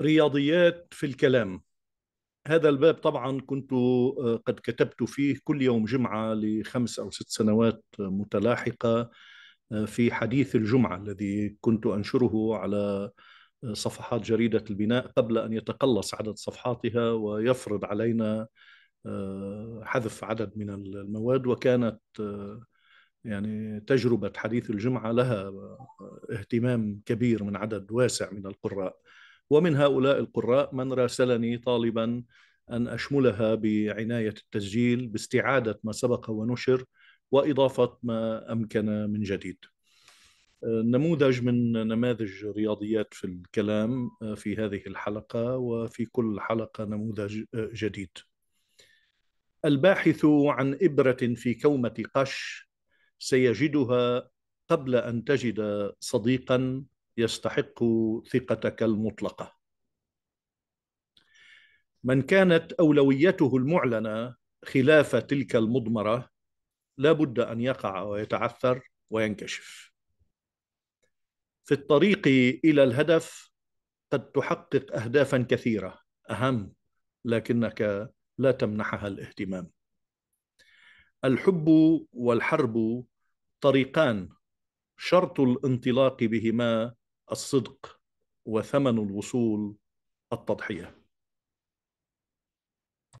رياضيات في الكلام هذا الباب طبعا كنت آه، قد كتبت فيه كل يوم جمعة لخمس أو ست سنوات آه، متلاحقة آه، في حديث الجمعة الذي كنت أنشره على صفحات جريدة البناء قبل أن يتقلص عدد صفحاتها ويفرض علينا حذف عدد من المواد وكانت يعني تجربة حديث الجمعة لها اهتمام كبير من عدد واسع من القراء ومن هؤلاء القراء من راسلني طالبا أن أشملها بعناية التسجيل باستعادة ما سبق ونشر وإضافة ما أمكن من جديد نموذج من نماذج رياضيات في الكلام في هذه الحلقة وفي كل حلقة نموذج جديد الباحث عن إبرة في كومة قش سيجدها قبل أن تجد صديقا يستحق ثقتك المطلقه من كانت اولويته المعلنه خلاف تلك المضمره لا بد ان يقع ويتعثر وينكشف في الطريق الى الهدف قد تحقق اهدافا كثيره اهم لكنك لا تمنحها الاهتمام الحب والحرب طريقان شرط الانطلاق بهما الصدق وثمن الوصول التضحيه